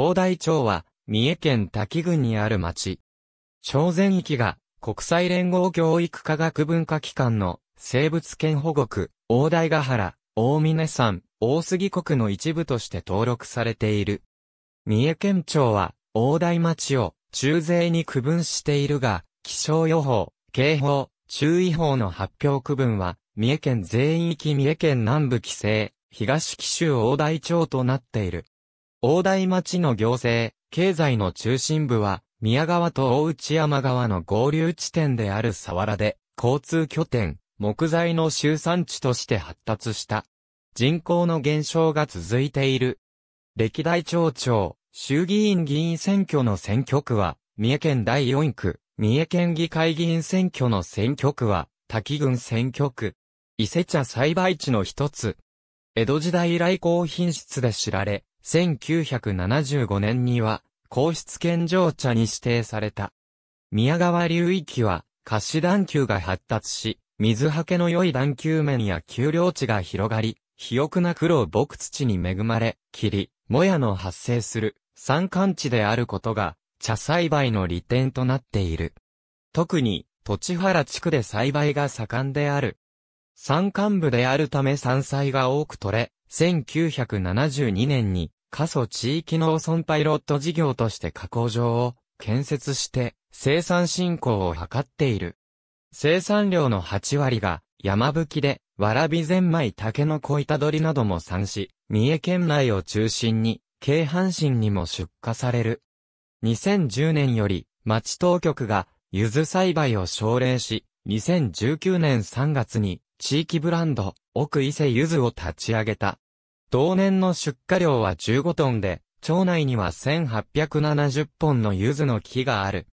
大台町は、三重県滝郡にある町。小全域が、国際連合教育科学文化機関の、生物圏保護区、大台ヶ原、大峰山、大杉国の一部として登録されている。三重県庁は、大台町を、中税に区分しているが、気象予報、警報、注意報の発表区分は、三重県全域三重県南部規制、東紀州大台町となっている。大台町の行政、経済の中心部は、宮川と大内山川の合流地点である沢原で、交通拠点、木材の集産地として発達した。人口の減少が続いている。歴代町長、衆議院議員選挙の選挙区は、三重県第四区、三重県議会議員選挙の選挙区は、滝郡選挙区。伊勢茶栽培地の一つ。江戸時代以来高品質で知られ、1975年には、皇室献上茶に指定された。宮川流域は、菓子段丘が発達し、水はけの良い段丘面や丘陵地が広がり、肥沃な黒牧土に恵まれ、霧、もやの発生する山間地であることが、茶栽培の利点となっている。特に、土地原地区で栽培が盛んである。山間部であるため山菜が多く取れ、1972年に過疎地域農村パイロット事業として加工場を建設して生産振興を図っている。生産量の8割が山吹で、わらびゼンマイタケノコイタドリなども産し、三重県内を中心に、京阪神にも出荷される。2010年より、町当局が、ゆず栽培を奨励し、2019年3月に、地域ブランド、奥伊勢ゆずを立ち上げた。同年の出荷量は15トンで、町内には1870本の柚子の木がある。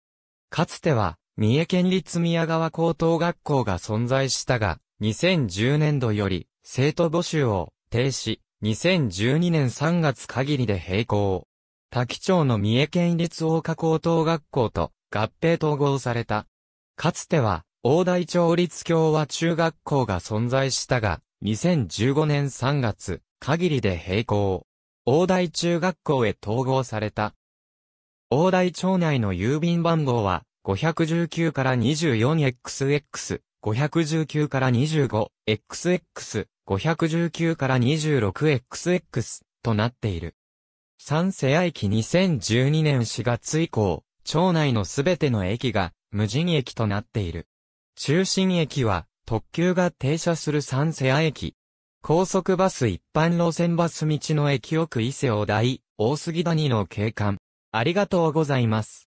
かつては、三重県立宮川高等学校が存在したが、2010年度より生徒募集を停止、2012年3月限りで閉校。多気町の三重県立大岡高等学校と合併統合された。かつては、大台町立共和中学校が存在したが、2015年3月、限りで並行、大台中学校へ統合された。大台町内の郵便番号は、519から 24XX、519から 25XX、519から 26XX となっている。三世屋駅2012年4月以降、町内のすべての駅が無人駅となっている。中心駅は特急が停車する三世屋駅、高速バス一般路線バス道の駅奥伊勢を大、大杉谷の景観。ありがとうございます。